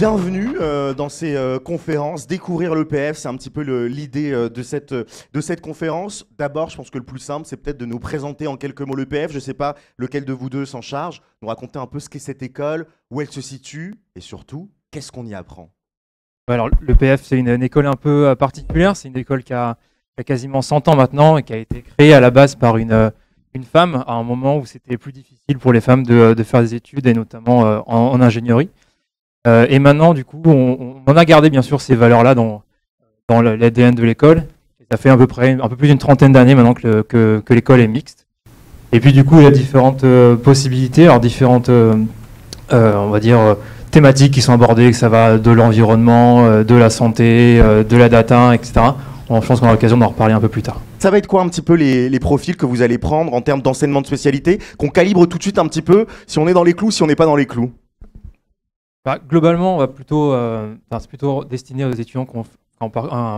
bienvenue euh, dans ces euh, conférences. Découvrir l'EPF, c'est un petit peu l'idée euh, de, cette, de cette conférence. D'abord, je pense que le plus simple, c'est peut-être de nous présenter en quelques mots l'EPF. Je ne sais pas lequel de vous deux s'en charge. Nous raconter un peu ce qu'est cette école, où elle se situe et surtout, qu'est-ce qu'on y apprend Alors, l'EPF, c'est une, école un peu particulière. C'est une école qui a, quasiment 100 ans maintenant et qui a été créée à la base par une une femme à un moment où c'était plus difficile pour les femmes de, de faire des études et notamment en, ingénierie. Euh, et maintenant, du coup, on, a gardé bien sûr ces valeurs-là dans, l'ADN de l'école. Ça fait peu près un peu plus d'une trentaine d'années maintenant que, que, l'école est mixte. Et puis du coup, il y a différentes euh, possibilités, alors différentes, euh, on va dire, thématiques qui sont abordées, que ça va de l'environnement, de la santé, de la data, etc. On, pense qu'on aura l'occasion d'en reparler un peu plus tard. Ça va être quoi un petit peu les profils que vous allez prendre en termes d'enseignement de spécialité, qu'on calibre tout de suite un petit peu, si on est dans les clous, si on n'est pas dans les clous bah, globalement, plutôt, euh, c'est plutôt destiné aux étudiants qui ont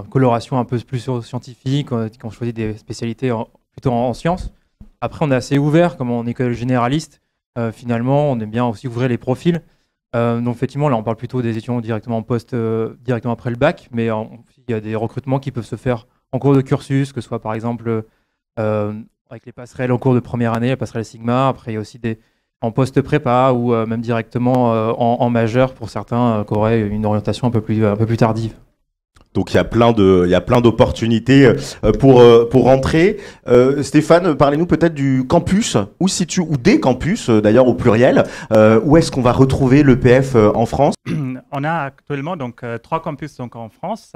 une coloration un peu plus scientifique, euh, qui ont choisi des spécialités plutôt en, sciences. Après, on est assez ouvert, comme en école généraliste, euh, finalement, on aime bien aussi ouvrir les profils. donc effectivement, là, on parle plutôt des étudiants directement en poste, directement après le bac, mais il y a des recrutements qui peuvent se faire en cours de cursus, que ce soit par exemple avec les passerelles en cours de première année, la passerelle Sigma. Après, il y a aussi des, en poste prépa ou euh, même directement euh, en, majeur pour certains euh, qui auraient une orientation un peu plus, un peu plus tardive. Donc il y a plein de, il y a plein d'opportunités pour pour rentrer. Stéphane, parlez-nous peut-être du campus où situe ou des campus d'ailleurs au pluriel. où est-ce qu'on va retrouver l'EPF en France On a actuellement donc trois campus donc en France.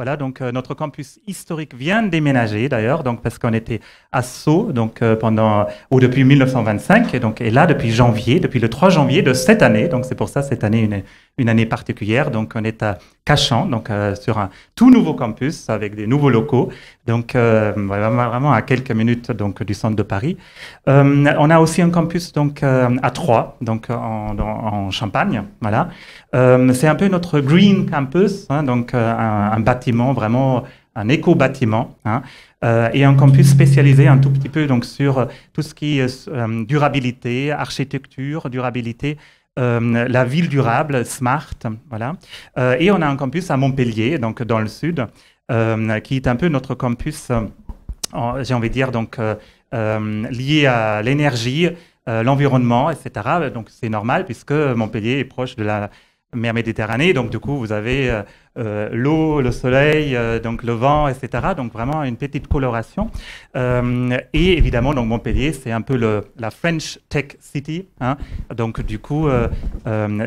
Voilà, donc euh, notre campus historique vient de déménager d'ailleurs, donc parce qu'on était à Sceaux, donc euh, pendant ou depuis 1925, et donc et là depuis janvier, depuis le 3 janvier de cette année. Donc c'est pour ça cette année une, une année particulière. Donc, on est à Cachan, donc euh, sur un tout nouveau campus avec des nouveaux locaux. Donc, euh, vraiment à quelques minutes donc du centre de Paris. Euh, on a aussi un campus donc à Troyes, donc en, Champagne. Voilà. C'est un peu notre green campus, hein, donc un, bâtiment vraiment un éco-bâtiment hein. et un campus spécialisé un tout petit peu donc sur tout ce qui est durabilité, architecture, durabilité, euh, la ville durable, Smart, voilà. Euh, et on a un campus à Montpellier, donc dans le sud, euh, qui est un peu notre campus, j'ai envie de dire, donc lié à l'énergie, l'environnement, etc. Donc c'est normal puisque Montpellier est proche de la mer Méditerranée. Donc, du coup, vous avez euh, euh, l'eau, le soleil, euh, donc le vent, etc. Donc, vraiment une petite coloration. et évidemment, donc Montpellier, c'est un peu la French Tech City. Hein. Donc, du coup,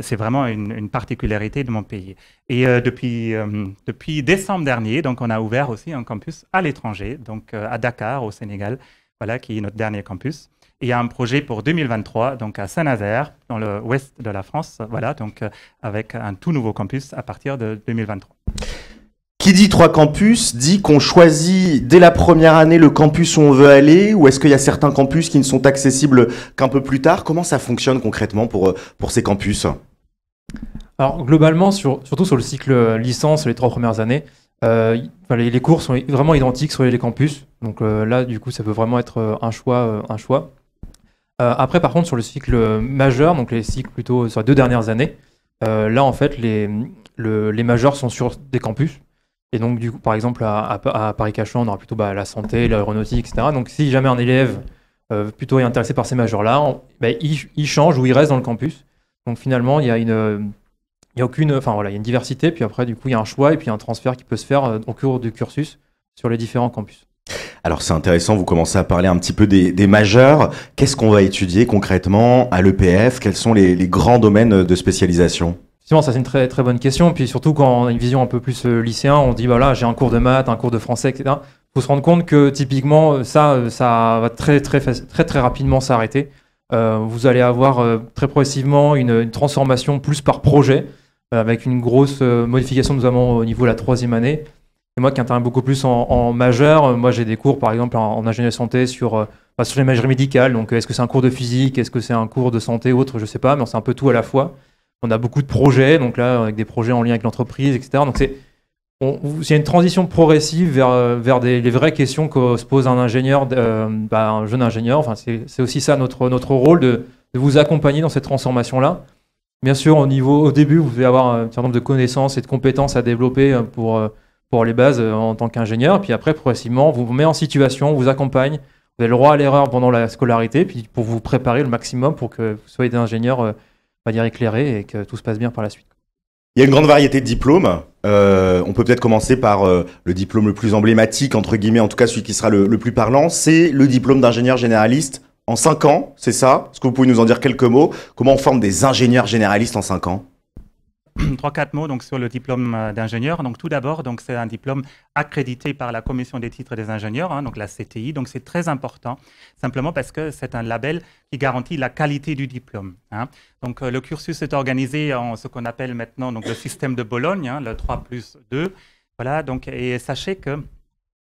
c'est vraiment une, particularité de Montpellier. Et depuis, depuis décembre dernier, donc, on a ouvert aussi un campus à l'étranger, donc à Dakar, au Sénégal. Voilà, qui est notre dernier campus il y a un projet pour 2023, donc à Saint-Nazaire, dans le ouest de la France, voilà, donc euh, avec un tout nouveau campus à partir de 2023. Qui dit trois campus dit qu'on choisit dès la première année le campus où on veut aller ou est-ce qu'il y a certains campus qui ne sont accessibles qu'un peu plus tard Comment ça fonctionne concrètement pour, euh, pour ces campus Alors globalement, sur, surtout sur le cycle licence, les trois premières années, euh, les, cours sont vraiment identiques sur les campus. Donc là, du coup, ça peut vraiment être un choix. un choix. Euh, après, par contre, sur le cycle euh, majeur, donc les cycles plutôt sur les deux dernières années, euh, là, en fait, les, les majeurs sont sur des campus. Et donc, du coup, par exemple, à, Paris-Cachan, on aura plutôt bah, la santé, l'aéronautique, etc. Donc, si jamais un élève plutôt est intéressé par ces majeurs-là, bah, il, change ou il reste dans le campus. Donc, finalement, il y a une, il a aucune, enfin il y a une diversité. Puis après, du coup, il y a un choix et puis un transfert qui peut se faire au cours du cursus sur les différents campus. Alors c'est intéressant, vous commencez à parler un petit peu des, majeurs. Qu'est-ce qu'on va étudier concrètement à l'EPF Quels sont les, grands domaines de spécialisation ça c'est une très très bonne question. Puis surtout quand on a une vision un peu plus euh, lycéen, on dit voilà bah j'ai un cours de maths, un cours de français, etc. Il faut se rendre compte que typiquement euh, ça euh, ça va très très rapidement s'arrêter. vous allez avoir très progressivement une, transformation plus par projet, avec une grosse modification notamment au niveau de la troisième année, et moi qui interviens beaucoup plus en, majeur, euh, moi j'ai des cours par exemple en, en ingénierie santé sur, euh, sur l'imagerie médicale. Donc euh, est-ce que c'est un cours de physique, est-ce que c'est un cours de santé, autre, je sais pas, mais c'est un peu tout à la fois. On a beaucoup de projets, donc là avec des projets en lien avec l'entreprise, etc. Donc c'est il y a une transition progressive vers, euh, vers des, les vraies questions que se pose un ingénieur, bah, un jeune ingénieur. Enfin, c'est aussi ça notre, notre rôle de, vous accompagner dans cette transformation-là. Bien sûr, au, niveau, au début, vous devez avoir un certain nombre de connaissances et de compétences à développer pour, pour les bases euh, en tant qu'ingénieur. Puis après, progressivement, vous vous met en situation, on vous accompagne. Vous avez le droit à l'erreur pendant la scolarité, puis pour vous préparer le maximum pour que vous soyez des ingénieurs, on va euh, dire éclairés, et que tout se passe bien par la suite. Il y a une grande variété de diplômes. Euh, on peut peut-être commencer par le diplôme le plus emblématique, entre guillemets, en tout cas celui qui sera le, le plus parlant, c'est le diplôme d'ingénieur généraliste en 5 ans, c'est ça Est-ce que vous pouvez nous en dire quelques mots Comment on forme des ingénieurs généralistes en 5 ans trois, quatre mots donc, sur le diplôme euh, d'ingénieur. Donc, tout d'abord, donc, c'est un diplôme accrédité par la Commission des titres des ingénieurs, hein, donc la CTI. Donc, c'est très important, simplement parce que c'est un label qui garantit la qualité du diplôme. Hein. Donc, euh, le cursus est organisé en ce qu'on appelle maintenant donc, le système de Bologne, hein, le 3 plus 2. Voilà, donc, et sachez que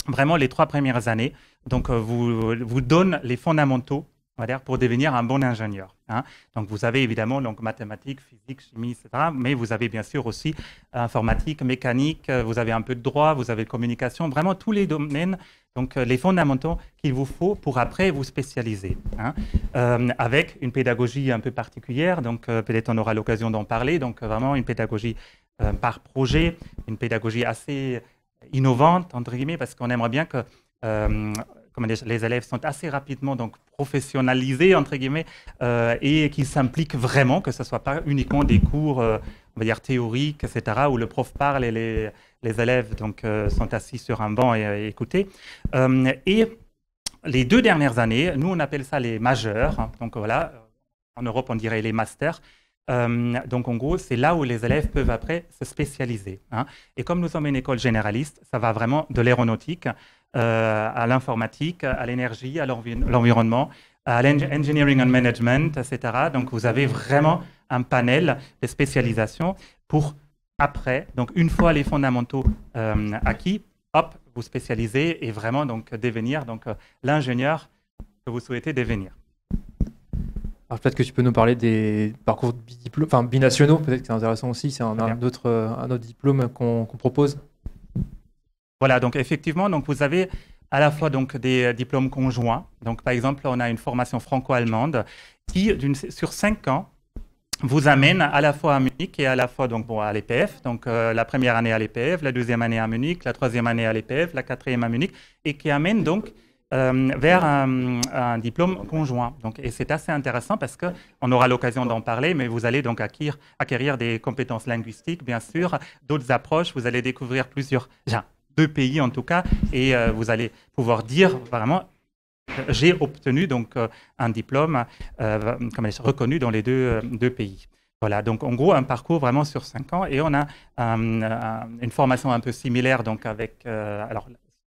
vraiment les trois premières années, donc, euh, vous, vous donnent les fondamentaux pour devenir un bon ingénieur. Hein. Donc, vous avez évidemment donc, mathématiques, physique, chimie, etc. Mais vous avez bien sûr aussi euh, informatique, mécanique, euh, vous avez un peu de droit, vous avez communication, vraiment tous les domaines, donc euh, les fondamentaux qu'il vous faut pour après vous spécialiser. Hein. avec une pédagogie un peu particulière, donc peut-être on aura l'occasion d'en parler, donc vraiment une pédagogie par projet, une pédagogie assez innovante, entre guillemets, parce qu'on aimerait bien que les élèves sont assez rapidement donc professionnalisés entre guillemets euh, et qu'ils s'impliquent vraiment, que ce soit pas uniquement des cours, euh, on va dire théoriques, etc., où le prof parle et les, les élèves donc euh, sont assis sur un banc et, écoutés. et les deux dernières années, nous on appelle ça les majeurs. Hein, donc voilà, en Europe on dirait les masters. donc en gros, c'est là où les élèves peuvent après se spécialiser. Hein. Et comme nous sommes une école généraliste, ça va vraiment de l'aéronautique euh, à l'informatique, à l'énergie, à l'environnement, à l'engineering and management, etc. Donc vous avez vraiment un panel de spécialisations pour après, donc une fois les fondamentaux euh, acquis, hop, vous spécialisez et vraiment donc devenir donc euh, l'ingénieur que vous souhaitez devenir. Alors peut-être que tu peux nous parler des parcours enfin, binationaux, peut-être que c'est intéressant aussi, c'est un, autre, un autre diplôme qu'on propose. Voilà, donc effectivement, donc vous avez à la fois donc des euh, diplômes conjoints. Donc par exemple, on a une formation franco-allemande qui, sur cinq ans, vous amène à la fois à Munich et à la fois donc, à l'EPF. Donc, euh, la première année à l'EPF, la deuxième année à Munich, la troisième année à l'EPF, la quatrième à Munich, et qui amène donc euh, vers un, diplôme conjoint. Donc, et c'est assez intéressant parce qu'on aura l'occasion d'en parler, mais vous allez donc acquérir, des compétences linguistiques, bien sûr, d'autres approches, vous allez découvrir plusieurs deux pays en tout cas, et euh, vous allez pouvoir dire vraiment j'ai obtenu donc euh, un diplôme euh, comme elle est reconnu dans les deux, deux pays. Voilà, donc en gros, un parcours vraiment sur cinq ans. Et on a une formation un peu similaire donc avec, alors,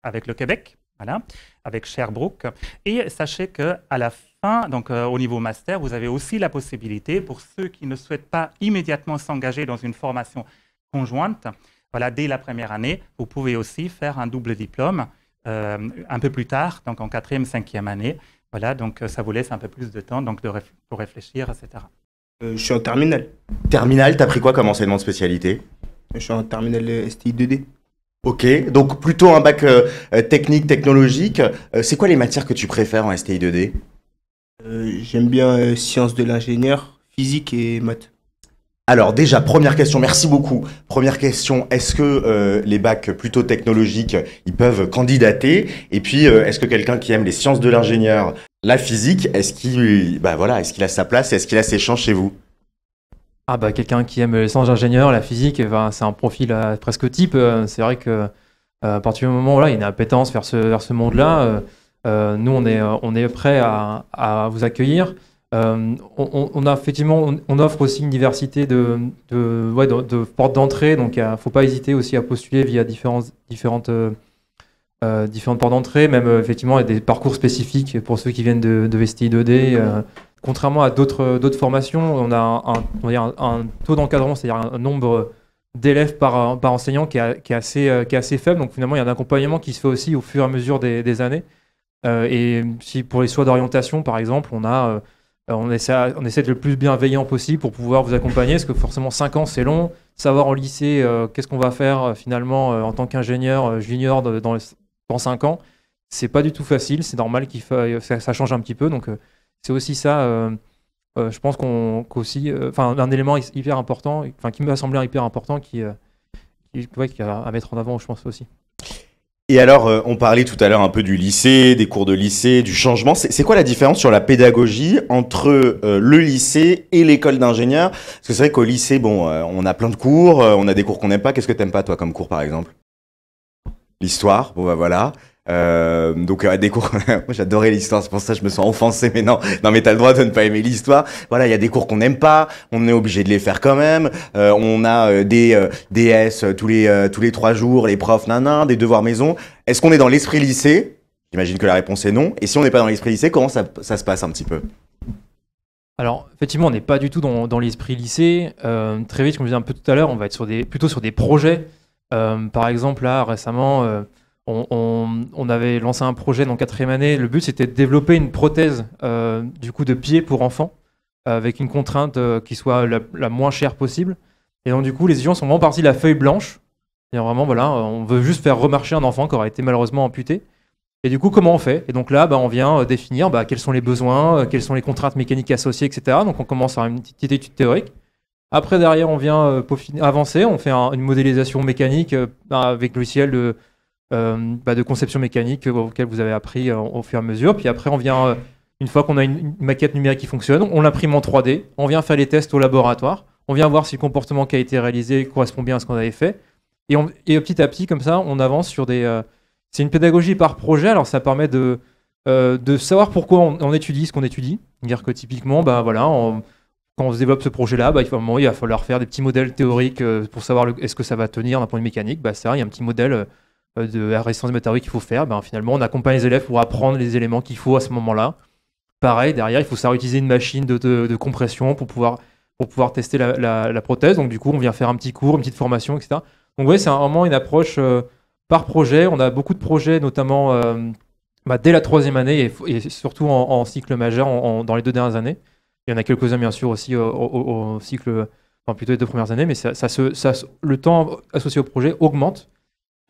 avec le Québec, voilà, avec Sherbrooke. Et sachez à la fin, donc au niveau master, vous avez aussi la possibilité, pour ceux qui ne souhaitent pas immédiatement s'engager dans une formation conjointe, voilà, dès la première année, vous pouvez aussi faire un double diplôme euh, un peu plus tard, donc en quatrième, cinquième année. Voilà, donc euh, ça vous laisse un peu plus de temps donc pour réfléchir, etc. Euh, je suis en terminale. Terminale, t'as pris quoi comme enseignement de spécialité Je suis en terminale STI 2D. Ok, donc plutôt un bac technique, technologique. c'est quoi les matières que tu préfères en STI 2D J'aime bien sciences de l'ingénieur, physique et maths. Alors déjà, première question, merci beaucoup. Première question, est-ce que euh, les bacs plutôt technologiques, ils peuvent candidater Et puis, euh, est-ce que quelqu'un qui aime les sciences de l'ingénieur, la physique, bah est-ce qu'il a sa place Est-ce qu'il a ses chances chez vous Ah bah quelqu'un qui aime les sciences d'ingénieur, la physique, ben, c'est un profil euh, presque type. C'est vrai que à partir du moment où il y a une appétence vers ce, monde-là, nous, on est, on prêt à vous accueillir. Euh, on, a effectivement, on, offre aussi une diversité de, de, portes d'entrée, donc il ne faut pas hésiter aussi à postuler via différentes différentes, euh, euh, différentes portes d'entrée, même effectivement il y a des parcours spécifiques pour ceux qui viennent de, de 2D. contrairement à d'autres formations, on a un, taux d'encadrement, c'est-à-dire un nombre d'élèves par, par, enseignant qui, est assez, assez faible, donc finalement il y a un accompagnement qui se fait aussi au fur et à mesure des, années. et si pour les soins d'orientation, par exemple, on a euh, on essaie, d'être le plus bienveillant possible pour pouvoir vous accompagner, parce que forcément 5 ans c'est long. Savoir au lycée euh, qu'est-ce qu'on va faire euh, finalement en tant qu'ingénieur junior dans, 5 ans, c'est pas du tout facile. C'est normal qu'il ça, change un petit peu. Donc c'est aussi ça, je pense qu'on enfin un élément hyper important, enfin qui me semblé hyper important, qui, qui, à mettre en avant, je pense aussi. Et alors, euh, on parlait tout à l'heure un peu du lycée, des cours de lycée, du changement. C'est quoi la différence sur la pédagogie entre euh, le lycée et l'école d'ingénieur Parce que c'est vrai qu'au lycée, bon, euh, on a plein de cours, on a des cours qu'on n'aime pas. Qu'est-ce que t'aimes pas, toi, comme cours, par exemple L'histoire, bon bah voilà. Euh, donc euh, des cours, moi j'adorais l'histoire, c'est pour ça que je me sens offensé. Mais non, non mais t'as le droit de ne pas aimer l'histoire. Voilà, il y a des cours qu'on n'aime pas, on est obligé de les faire quand même. Euh, on a euh, des DS tous les tous les trois jours, les profs, nan des devoirs maison. Est-ce qu'on est dans l'esprit lycée J'imagine que la réponse est non. Et si on n'est pas dans l'esprit lycée, comment ça, ça se passe un petit peu alors, effectivement, on n'est pas du tout dans, dans l'esprit lycée. très vite, comme je disais un peu tout à l'heure, on va être sur des, plutôt sur des projets. par exemple, là, récemment, on, avait lancé un projet en quatrième année. Le but, c'était de développer une prothèse euh, du coup de pied pour enfants euh, avec une contrainte euh, qui soit la, moins chère possible. Et donc, du coup, les étudiants sont vraiment partis de la feuille blanche. Et vraiment, voilà, on veut juste faire remarcher un enfant qui aura été malheureusement amputé. Et du coup, comment on fait Et donc là, bah, on vient définir bah, quels sont les besoins, quelles sont les contraintes mécaniques associées, etc. Donc on commence par une petite étude théorique. Après, derrière, on vient avancer, on fait une modélisation mécanique bah, avec avec logiciel de euh, bah, de conception mécanique auquel vous avez appris euh, au fur et à mesure. Puis après, on vient, euh, une fois qu'on a une, maquette numérique qui fonctionne, on l'imprime en 3D, on vient faire les tests au laboratoire, on vient voir si le comportement qui a été réalisé correspond bien à ce qu'on avait fait. Et, petit à petit, comme ça, on avance sur des. c'est une pédagogie par projet, alors ça permet de, de savoir pourquoi on, étudie ce qu'on étudie. C'est-à-dire que typiquement, bah, voilà, quand on se développe ce projet-là, bah, il, faut, il, va falloir faire des petits modèles théoriques pour savoir est-ce que ça va tenir d'un point de mécanique. Bah, ça, il y a un petit modèle euh, de la résistance matériaux qu'il faut faire, ben, finalement, on accompagne les élèves pour apprendre les éléments qu'il faut à ce moment-là. Pareil, derrière, il faut savoir utiliser une machine de, de, compression pour pouvoir, pour pouvoir tester la, la, prothèse. Donc, du coup, on vient faire un petit cours, une petite formation, etc. Donc, oui, c'est vraiment une approche euh, par projet. On a beaucoup de projets, notamment euh, bah, dès la troisième année et, surtout en, cycle majeur dans les deux dernières années. Il y en a quelques-uns, bien sûr, aussi au, cycle, enfin, plutôt les deux premières années, mais ça, ça, se, ça, le temps associé au projet augmente.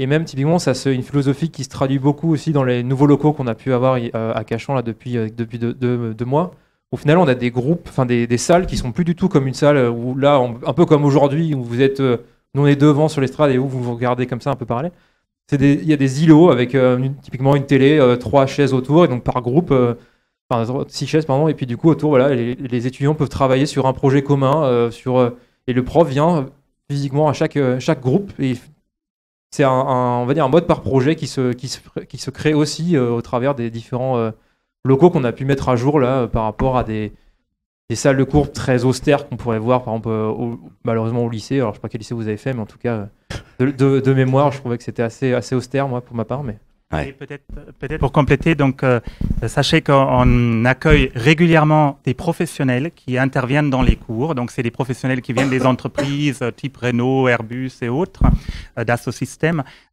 Et même typiquement, ça c'est une philosophie qui se traduit beaucoup aussi dans les nouveaux locaux qu'on a pu avoir euh, à Cachan là depuis euh, depuis deux, mois. Au final, on a des groupes, enfin des, des, salles qui sont plus du tout comme une salle euh, où là, un peu comme aujourd'hui où vous êtes, nous on est devant sur l'estrade et où vous vous regardez comme ça un peu parler. C'est il y a des îlots avec typiquement une télé, trois chaises autour et donc par groupe, six chaises pardon. Et puis du coup autour, voilà, les, les étudiants peuvent travailler sur un projet commun, sur et le prof vient physiquement à chaque chaque groupe et c'est un, on va dire un mode par projet qui se, qui se, qui se crée aussi euh, au travers des différents euh, locaux qu'on a pu mettre à jour là, euh, par rapport à des, des salles de cours très austères qu'on pourrait voir, par exemple, malheureusement au lycée. Alors, je sais pas quel lycée vous avez fait, mais en tout cas, de, de, de mémoire, je trouvais que c'était assez, assez austère, moi, pour ma part. Mais... Peut-être peut pour compléter, donc euh, sachez qu'on accueille régulièrement des professionnels qui interviennent dans les cours. Donc c'est des professionnels qui viennent des entreprises euh, type Renault, Airbus et autres euh, d'Asso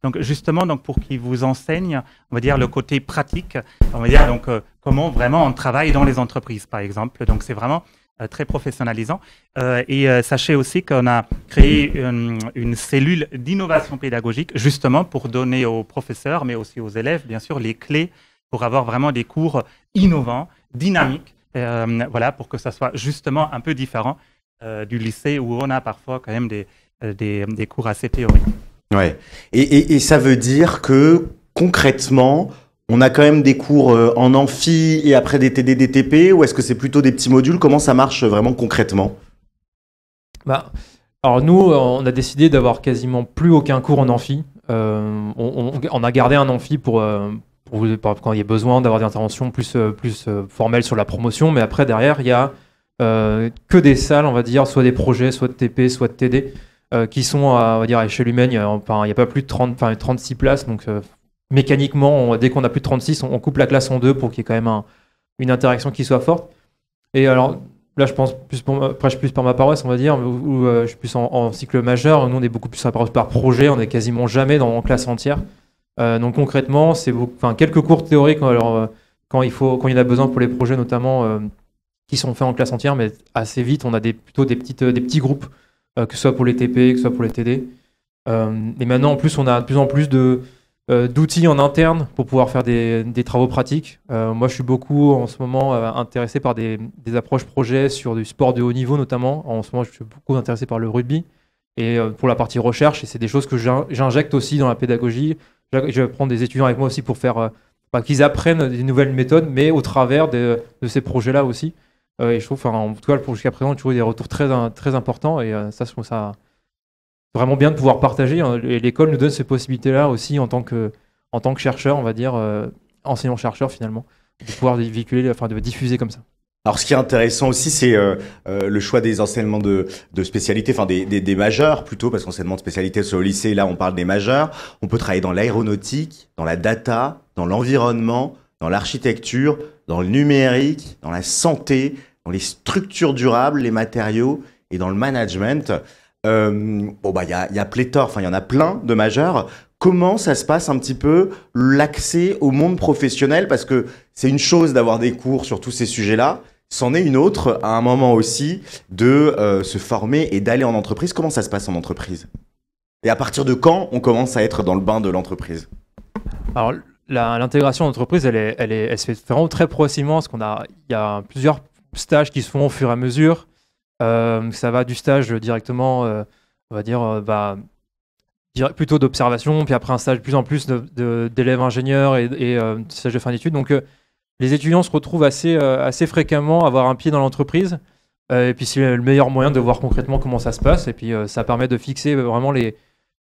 Donc justement, donc pour qu'ils vous enseignent, on va dire le côté pratique, on va dire donc euh, comment vraiment on travaille dans les entreprises, par exemple. Donc c'est vraiment euh, très professionnalisant. Euh, et euh, sachez aussi qu'on a créé une, une cellule d'innovation pédagogique justement pour donner aux professeurs, mais aussi aux élèves, bien sûr, les clés pour avoir vraiment des cours innovants, dynamiques, voilà, pour que ça soit justement un peu différent du lycée où on a parfois quand même des, des, des cours assez théoriques. Ouais. et, et ça veut dire que concrètement, on a quand même des cours euh, en amphi et après des TD, des TP, ou est-ce que c'est plutôt des petits modules Comment ça marche euh, vraiment concrètement bah, Alors nous, euh, on a décidé d'avoir quasiment plus aucun cours en amphi. on, a gardé un amphi pour, quand il y a besoin d'avoir des interventions plus, plus formelles sur la promotion, mais après, derrière, il y a que des salles, on va dire, soit des projets, soit de TP, soit de TD. qui sont à, dire, à échelle humaine, il n'y a, pas plus de 30, 36 places, donc mécaniquement, dès qu'on a plus de 36, on, coupe la classe en deux pour qu'il y ait quand même une interaction qui soit forte. Et alors, là, je pense plus pour je plus par ma paroisse, on va dire, ou euh, je suis plus en, cycle majeur. Nous, on est beaucoup plus par projet, on est quasiment jamais dans en classe entière. Euh, donc concrètement, c'est quelques cours théoriques alors euh, quand il faut quand il y en a besoin pour les projets notamment qui sont faits en classe entière, mais assez vite, on a des, plutôt des petites des petits groupes que ce soit pour les TP, que ce soit pour les TD. et maintenant, en plus, on a de plus en plus de euh, d'outils en interne pour pouvoir faire des, travaux pratiques. Euh, moi, je suis beaucoup en ce moment euh, intéressé par des, approches projets sur du sport de haut niveau notamment. En ce moment, je suis beaucoup intéressé par le rugby et pour la partie recherche. Et c'est des choses que j'injecte aussi dans la pédagogie. Je vais prendre des étudiants avec moi aussi pour faire bah, qu'ils apprennent des nouvelles méthodes, mais au travers de, ces projets-là aussi. et je trouve, en tout cas, jusqu'à présent, toujours des retours très, très importants. Et ça, je trouve ça, vraiment bien de pouvoir partager. Et hein. l'école nous donne ces possibilités-là aussi en tant que, en tant que chercheur, on va dire, euh, enseignant-chercheur finalement, de pouvoir véhiculer, enfin de diffuser comme ça. Alors, ce qui est intéressant aussi, c'est euh, euh, le choix des enseignements de, spécialité, enfin des, des, des majeurs plutôt, parce qu'enseignement de spécialité, sur au lycée, là, on parle des majeurs. On peut travailler dans l'aéronautique, dans la data, dans l'environnement, dans l'architecture, dans le numérique, dans la santé, dans les structures durables, les matériaux et dans le management. Euh, bon, bah, il y a, pléthore, enfin, il y en a plein de majeurs. Comment ça se passe un petit peu l'accès au monde professionnel Parce que c'est une chose d'avoir des cours sur tous ces sujets-là. C'en est une autre, à un moment aussi, de euh, se former et d'aller en entreprise. Comment ça se passe en entreprise Et à partir de quand on commence à être dans le bain de l'entreprise Alors, l'intégration en entreprise, elle, est, elle, est, elle se fait vraiment très progressivement, parce qu'on a, il y a plusieurs stages qui se font au fur et à mesure. Euh, ça va du stage directement, euh, on va dire, euh, bah, plutôt d'observation, puis après un stage plus en plus d'élèves ingénieurs et, et stage de fin d'études. Donc les étudiants se retrouvent assez, assez fréquemment à avoir un pied dans l'entreprise. et puis c'est le meilleur moyen de voir concrètement comment ça se passe. Et puis ça permet de fixer vraiment les,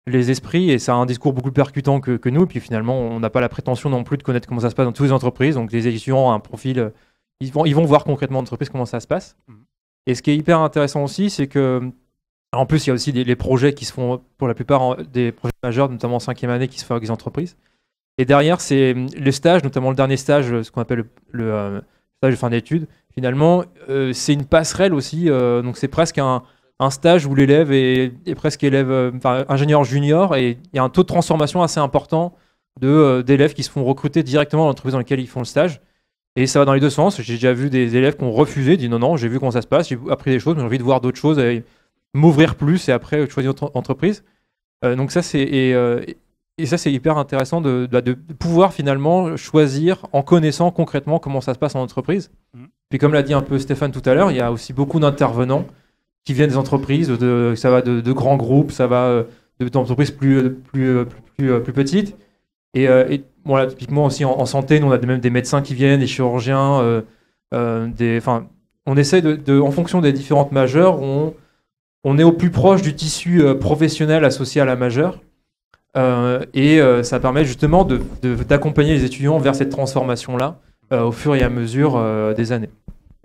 les esprits et ça a un discours beaucoup plus percutant que, nous. Et puis finalement, on n'a pas la prétention non plus de connaître comment ça se passe dans toutes les entreprises. Donc les étudiants ont un profil, ils vont, ils vont voir concrètement l'entreprise comment ça se passe. Mmh. Et ce qui est hyper intéressant aussi, c'est que en plus, il y a aussi des, les projets qui se font, pour la plupart, des projets majeurs, notamment en cinquième année, qui se font avec des entreprises. Et derrière, c'est hum, le stage, notamment le dernier stage, ce qu'on appelle le, euh, stage de fin d'études. Finalement, euh, c'est une passerelle aussi. Euh, donc, c'est presque un, stage où l'élève est, presque élève, ingénieur junior, et il y a un taux de transformation assez important d'élèves qui se font recruter directement dans l'entreprise dans laquelle ils font le stage. Et ça va dans les deux sens. J'ai déjà vu des élèves qui ont refusé, dit non, non, j'ai vu comment ça se passe, j'ai appris des choses, mais j'ai envie de voir d'autres choses, et m'ouvrir plus et après choisir une entreprise. Euh, donc ça, c'est euh, et, ça, c'est hyper intéressant de, bah, de, pouvoir finalement choisir en connaissant concrètement comment ça se passe en entreprise. Mmh. Puis comme l'a dit un peu Stéphane tout à l'heure, il y a aussi beaucoup d'intervenants qui viennent des entreprises, de, ça va de, grands groupes, ça va euh, d'entreprises plus, plus, plus, plus, petites. Et, et bon, typiquement aussi en, santé, on a même des médecins qui viennent, des chirurgiens, euh, euh, enfin, on essaie de, en fonction des différentes majeures, on, est au plus proche du tissu euh, professionnel associé à la majeure. et ça permet justement d'accompagner les étudiants vers cette transformation-là au fur et à mesure des années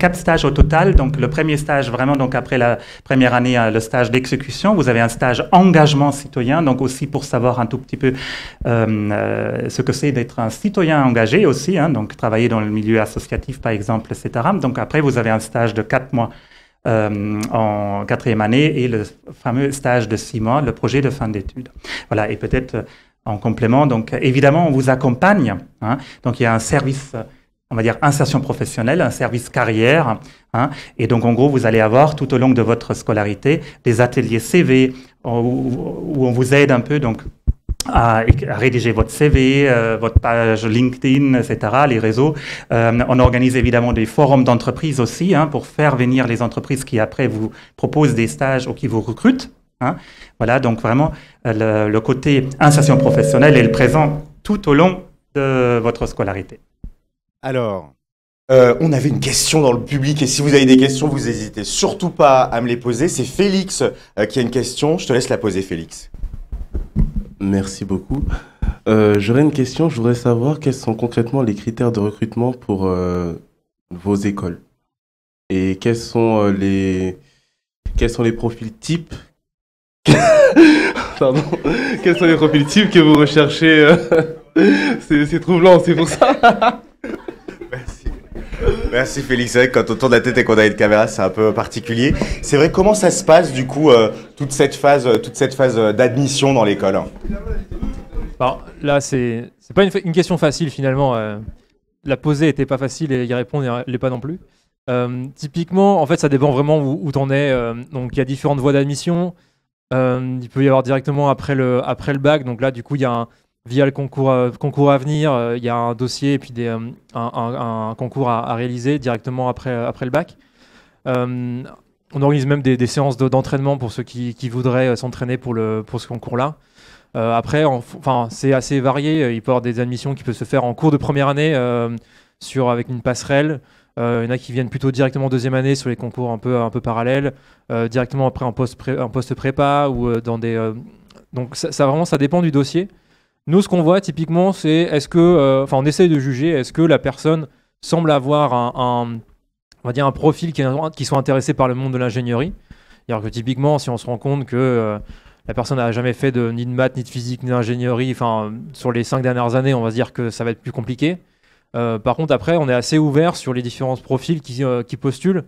quatre stages au total. Donc le premier stage, vraiment, donc après la première année, euh, le stage d'exécution. Vous avez un stage engagement citoyen, donc aussi pour savoir un tout petit peu euh, euh, ce que c'est d'être un citoyen engagé aussi, hein. donc travailler dans le milieu associatif, par exemple, etc. Donc après, vous avez un stage de quatre mois. en quatrième année et le fameux stage de six mois, le projet de fin d'études. Voilà, et peut-être en complément, donc évidemment, on vous accompagne. Hein. donc il y a un service on va dire, insertion professionnelle, un service carrière. Hein. Et donc, en gros, vous allez avoir tout au long de votre scolarité des ateliers CV euh, où, on vous aide un peu, donc, à, rédiger votre CV, euh, votre page LinkedIn, etc., les réseaux. Euh, on organise évidemment des forums d'entreprise aussi hein, pour faire venir les entreprises qui après vous proposent des stages ou qui vous recrutent. Hein. Voilà, donc vraiment le, côté insertion professionnelle est présent tout au long de votre scolarité. Alors, euh, on avait une question dans le public et si vous avez des questions, vous n'hésitez surtout pas à me les poser. C'est Félix euh, qui a une question. Je te laisse la poser, Félix. Merci beaucoup. Euh, j'aurais une question. Je voudrais savoir quels sont concrètement les critères de recrutement pour vos écoles et quels sont les quels sont les profils types. Quels sont les profils types que vous recherchez C'est troublant, c'est pour ça. Merci Félix. C'est vrai que quand on tourne la tête et qu'on a une caméra, c'est un peu particulier. C'est vrai, comment ça se passe du coup, euh, toute cette phase, euh, toute cette phase euh, d'admission dans l'école hein là, c'est pas une, question facile finalement. la poser n'était pas facile et y répondre n'est pas non plus. typiquement, en fait, ça dépend vraiment où, tu en es. donc il y a différentes voies d'admission. il peut y avoir directement après le, après le bac. Donc là, du coup, il y a un via le concours, concours à venir, euh, il y a un dossier et puis euh, un, concours à, réaliser directement après, euh, après le bac. on organise même des, séances d'entraînement pour ceux qui, voudraient s'entraîner pour, le, pour ce concours-là. après, enfin, c'est assez varié. Il peut y avoir des admissions qui peuvent se faire en cours de première année sur, avec une passerelle. il y en a qui viennent plutôt directement en deuxième année sur les concours un peu, un peu parallèles, directement après en poste, poste prépa ou dans des. donc ça, vraiment ça dépend du dossier. Nous, ce qu'on voit typiquement, c'est est-ce que, euh, enfin, on essaye de juger est-ce que la personne semble avoir un, va dire un profil qui, qui soit intéressé par le monde de l'ingénierie. Dire que typiquement, si on se rend compte que euh, la personne n'a jamais fait de, ni de maths, ni de physique, ni d'ingénierie, enfin, sur les cinq dernières années, on va se dire que ça va être plus compliqué. Euh, par contre, après, on est assez ouvert sur les différents profils qui, postulent.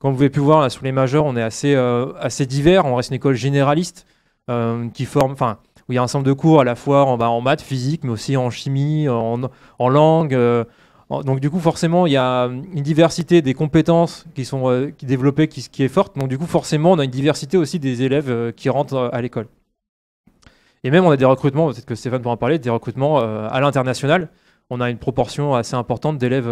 Comme vous pouvez pu voir, sur les majeurs, on est assez, assez divers. On reste une école généraliste qui forme, enfin, où il y a un ensemble de cours à la fois en, bah, maths, physique, mais aussi en chimie, en, langue. Euh, donc du coup, forcément, il y a hum, une diversité des compétences qui sont euh, développées, qui, qui, est forte. Donc du coup, forcément, on a une diversité aussi des élèves euh, qui rentrent à l'école. Et même, on a des recrutements, peut-être que Stéphane pourra en parler, des recrutements à l'international. On a une proportion assez importante d'élèves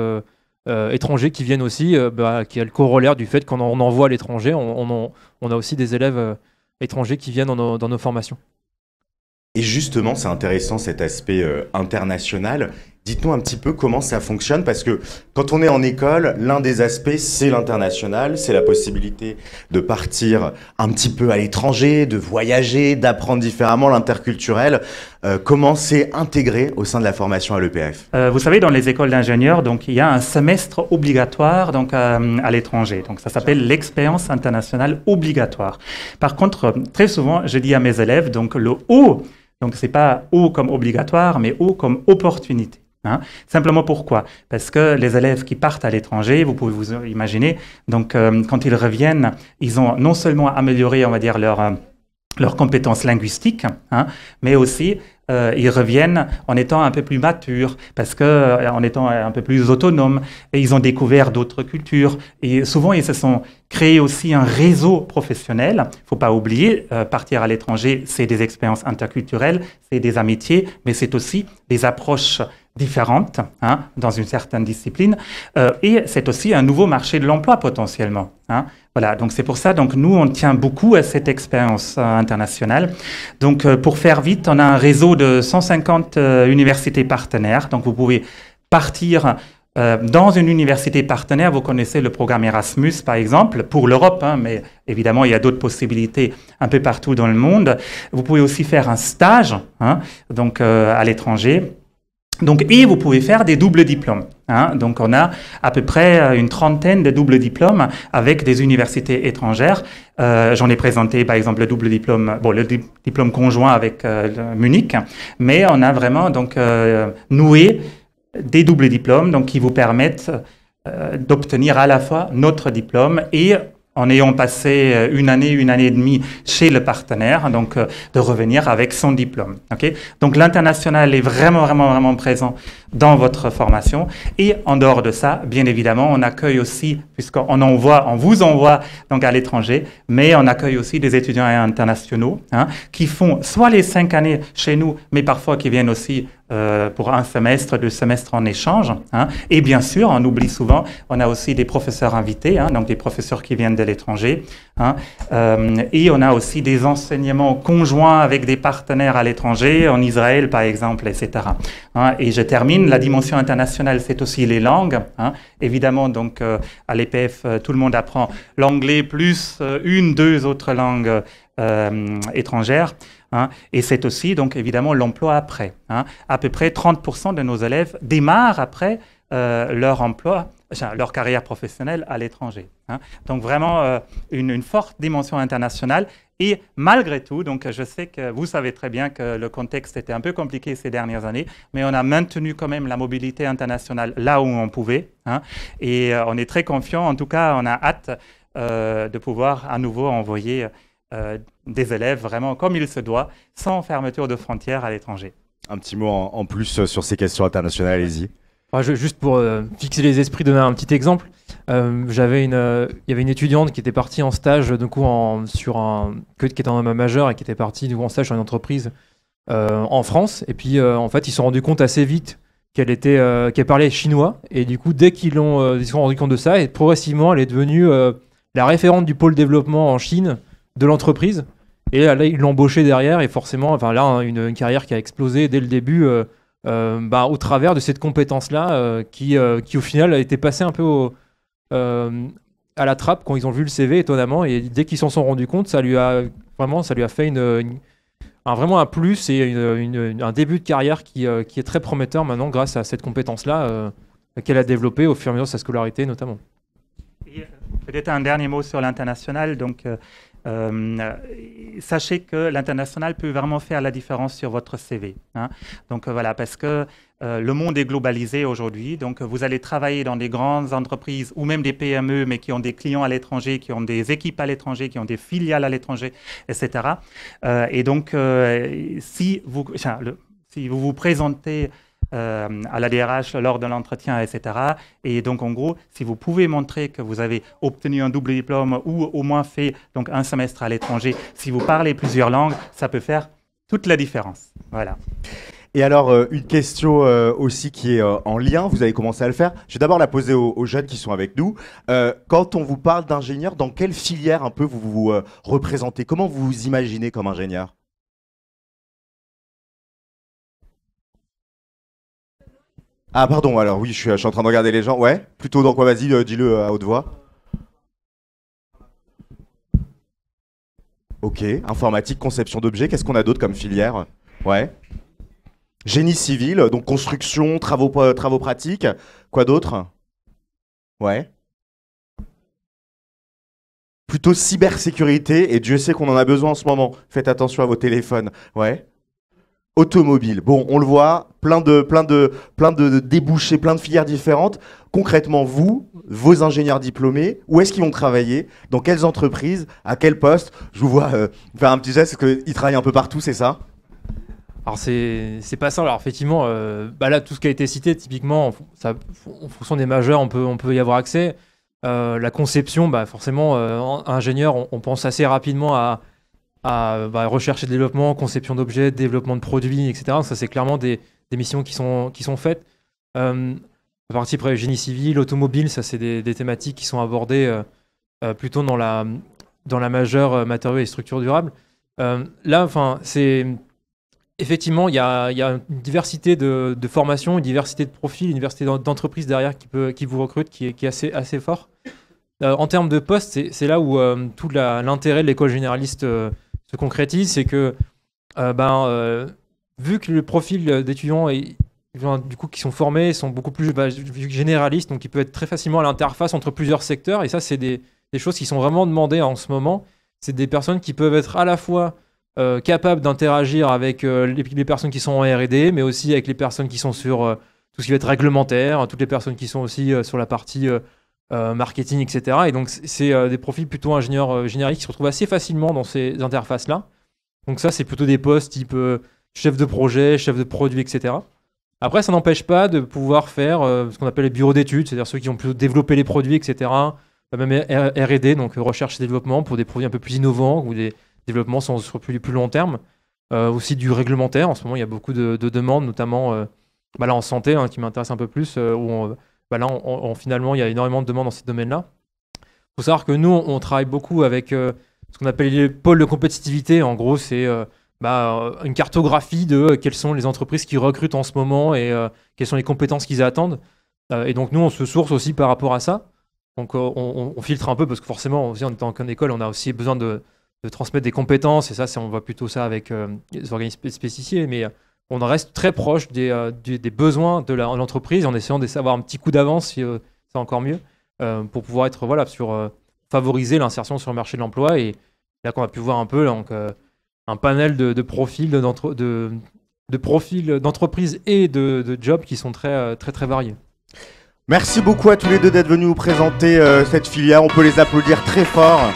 étrangers qui viennent aussi, bah, qui est le corollaire du fait qu'on envoie à l'étranger. On, a aussi des élèves étrangers qui viennent dans nos formations. Et justement, c'est intéressant cet aspect euh, international. Dites-nous un petit peu comment ça fonctionne, parce que quand on est en école, l'un des aspects, c'est l'international, c'est la possibilité de partir un petit peu à l'étranger, de voyager, d'apprendre différemment l'interculturel. Euh, comment c'est intégré au sein de la formation à l'EPF euh, Vous savez, dans les écoles d'ingénieurs, donc il y a un semestre obligatoire donc à l'étranger. Donc ça s'appelle l'expérience internationale obligatoire. Par contre, très souvent, je dis à mes élèves, donc le haut donc ce n'est pas haut comme obligatoire, mais haut comme opportunité. Hein. Simplement pourquoi Parce que les élèves qui partent à l'étranger, vous pouvez vous imaginer, donc euh, quand ils reviennent, ils ont non seulement amélioré, on va dire, leur euh, leurs compétences linguistiques, hein, mais aussi euh, ils reviennent en étant un peu plus matures, parce que euh, en étant un peu plus autonomes, et ils ont découvert d'autres cultures. Et souvent, ils se sont créés aussi un réseau professionnel. Faut pas oublier, euh, partir à l'étranger, c'est des expériences interculturelles, c'est des amitiés, mais c'est aussi des approches différentes hein, dans une certaine discipline. Euh, et c'est aussi un nouveau marché de l'emploi potentiellement. Hein. Voilà, donc c'est pour ça, donc nous, on tient beaucoup à cette expérience euh, internationale. Donc euh, pour faire vite, on a un réseau de 150 euh, universités partenaires. Donc vous pouvez partir dans une université partenaire. Vous connaissez le programme Erasmus, par exemple, pour l'Europe, hein, mais évidemment, il y a d'autres possibilités un peu partout dans le monde. Vous pouvez aussi faire un stage hein, donc, à l'étranger. Donc, et vous pouvez faire des doubles diplômes. Hein, donc on a à peu près euh, une trentaine de doubles diplômes avec des universités étrangères. Euh, J'en ai présenté par exemple le double diplôme, bon, le diplôme conjoint avec euh, Munich, mais on a vraiment donc euh, noué des doubles diplômes donc qui vous permettent d'obtenir à la fois notre diplôme et en ayant passé euh, une année, une année et demie chez le partenaire, donc euh, de revenir avec son diplôme. Okay donc l'international est vraiment, vraiment, vraiment présent dans votre formation. Et en dehors de ça, bien évidemment, on accueille aussi, puisqu'on envoie, on vous envoie donc à l'étranger, mais on accueille aussi des étudiants internationaux hein, qui font soit les cinq années chez nous, mais parfois qui viennent aussi euh, pour un semestre, deux semestres en échange. Hein. Et bien sûr, on oublie souvent, on a aussi des professeurs invités, hein, donc des professeurs qui viennent de l'étranger. Hein. Euh, et on a aussi des enseignements conjoints avec des partenaires à l'étranger, en Israël par exemple, etc. Hein. Et je termine, la dimension internationale, c'est aussi les langues. Hein. Évidemment, donc euh, à l'EPF, tout le monde apprend l'anglais plus une, deux autres langues étrangères. Hein. Et c'est aussi, donc, évidemment, l'emploi après. Hein. À peu près 30% de nos élèves démarrent après euh, leur emploi, leur carrière professionnelle à l'étranger. Hein. Donc, vraiment, euh, une, forte dimension internationale. Et malgré tout, donc, je sais que vous savez très bien que le contexte était un peu compliqué ces dernières années, mais on a maintenu quand même la mobilité internationale là où on pouvait. et euh, on est très confiant. En tout cas, on a hâte de pouvoir à nouveau envoyer des élèves vraiment comme il se doit, sans fermeture de frontières à l'étranger. Un petit mot en, plus euh, sur ces questions internationales, allez-y. juste pour euh, fixer les esprits, donner un petit exemple. Euh, j'avais une, il y avait une étudiante qui était partie en stage du coup en, sur un qui était en majeur et qui était partie en stage sur une entreprise en France. Et puis en fait, ils se sont rendus compte assez vite qu'elle était qu'elle parlait chinois. Et du coup, dès qu'ils l'ont, ils se sont rendus compte de ça, et progressivement, elle est devenue la référente du pôle développement en Chine de l'entreprise. Et là, ils l'ont derrière, et forcément, enfin là, hein, une, carrière qui a explosé dès le début, euh, euh, bah, au travers de cette compétence-là, euh, qui, qui au final a été passée un peu au, à la trappe quand ils ont vu le CV, étonnamment, et dès qu'ils s'en sont rendus compte, ça lui a vraiment, ça lui a fait une, un, vraiment un plus et un début de carrière qui, qui, est très prometteur maintenant grâce à cette compétence-là qu'elle a développée au fur et à mesure de sa scolarité, notamment. Peut-être un dernier mot sur l'international. Donc, euh, sachez que l'international peut vraiment faire la différence sur votre CV. Hein. Donc euh, voilà, parce que euh, le monde est globalisé aujourd'hui. Donc vous allez travailler dans des grandes entreprises ou même des PME, mais qui ont des clients à l'étranger, qui ont des équipes à l'étranger, qui ont des filiales à l'étranger, etc. et donc, si vous, si vous vous présentez euh, à la DRH lors de l'entretien, etc. Et donc, en gros, si vous pouvez montrer que vous avez obtenu un double diplôme ou au moins fait donc un semestre à l'étranger, si vous parlez plusieurs langues, ça peut faire toute la différence. Voilà. Et alors, euh, une question euh, aussi qui est en lien, vous avez commencé à le faire. Je vais d'abord la poser aux, aux, jeunes qui sont avec nous. quand on vous parle d'ingénieur, dans quelle filière un peu vous vous représentez Comment vous vous imaginez comme ingénieur Ah pardon, alors oui, je suis, je suis, en train de regarder les gens. Ouais, plutôt dans quoi Vas-y, euh, dis-le euh, à haute voix. Ok, informatique, conception d'objets, qu'est-ce qu'on a d'autre comme filière Ouais. Génie civil, donc construction, travaux, travaux pratiques. Quoi d'autre Ouais. Plutôt cybersécurité, et Dieu sait qu'on en a besoin en ce moment. Faites attention à vos téléphones. Ouais automobile. Bon, on le voit, plein de, plein de, plein de débouchés, plein de filières différentes. Concrètement, vous, vos ingénieurs diplômés, où est-ce qu'ils vont travailler Dans quelles entreprises À quel poste Je vous vois euh, faire un petit geste, parce qu'ils travaillent un peu partout, c'est ça alors c'est pas ça. Alors effectivement, euh, bah là tout ce qui a été cité, typiquement, ça, en fonction des majeurs, on peut, on peut y avoir accès. Euh, la conception, bah forcément, ingénieur, on pense assez rapidement à, à bah, recherche et développement, conception d'objets, développement de produits, etc. ça, c'est clairement des, missions qui sont, qui sont faites. Euh, la partie génie civil, automobile, ça, c'est des, thématiques qui sont abordées euh, euh, plutôt dans la, dans la majeure matériaux et structures durables. là, enfin, c'est effectivement, il y, y a, une diversité de, de formations, une diversité de profils, une diversité d'entreprises derrière qui, peut, qui vous recrute, qui est, qui est assez, assez fort. en termes de postes, c'est là où tout l'intérêt de l'école généraliste se concrétise, c'est que euh, ben, euh, vu que le profil d'étudiants est du coup, qui sont formés sont beaucoup plus bah, généralistes, donc ils peuvent être très facilement à l'interface entre plusieurs secteurs. Et ça, c'est des, choses qui sont vraiment demandées en ce moment. C'est des personnes qui peuvent être à la fois euh, capables d'interagir avec les, personnes qui sont en RD, mais aussi avec les personnes qui sont sur tout ce qui va être réglementaire, toutes les personnes qui sont aussi sur la partie euh, marketing, etc. Et donc, c'est euh, des profils plutôt ingénieurs euh, génériques qui se retrouvent assez facilement dans ces interfaces-là. Donc, ça, c'est plutôt des postes type chef de projet, chef de produit, etc. Après, ça n'empêche pas de pouvoir faire ce qu'on appelle les bureaux d'études, c'est-à-dire ceux qui ont plutôt développé les produits, etc. même RD, donc recherche et développement, pour des produits un peu plus innovants ou des développements sur, plus, long terme. aussi du réglementaire. En ce moment, il y a beaucoup de, demandes, notamment bah en santé, hein, qui m'intéresse un peu plus, où on, bah là, on, finalement, il y a énormément de demandes dans ces domaines-là. Il faut savoir que nous, on, travaille beaucoup avec euh, ce qu'on appelle les pôles de compétitivité. En gros, c'est euh, bah, une cartographie de euh, quelles sont les entreprises qui recrutent en ce moment et quelles sont les compétences qu'ils attendent. et donc, nous, on se source aussi par rapport à ça. Donc, on, filtre un peu parce que forcément, aussi, en étant en école, on a aussi besoin de, transmettre des compétences. Et ça, on voit plutôt ça avec les organismes spécifiés. Mais on reste très proche des, euh, besoins de l'entreprise en essayant de savoir un petit coup d'avance, si euh, c'est encore mieux, euh, pour pouvoir être voilà sur favoriser l'insertion sur le marché de l'emploi. Et là qu'on a pu voir un peu, donc, un panel de, profils d'entre profils d'entreprises et de, jobs qui sont très très très variés. Merci beaucoup à tous les deux d'être venus nous présenter cette filière. On peut les applaudir très fort.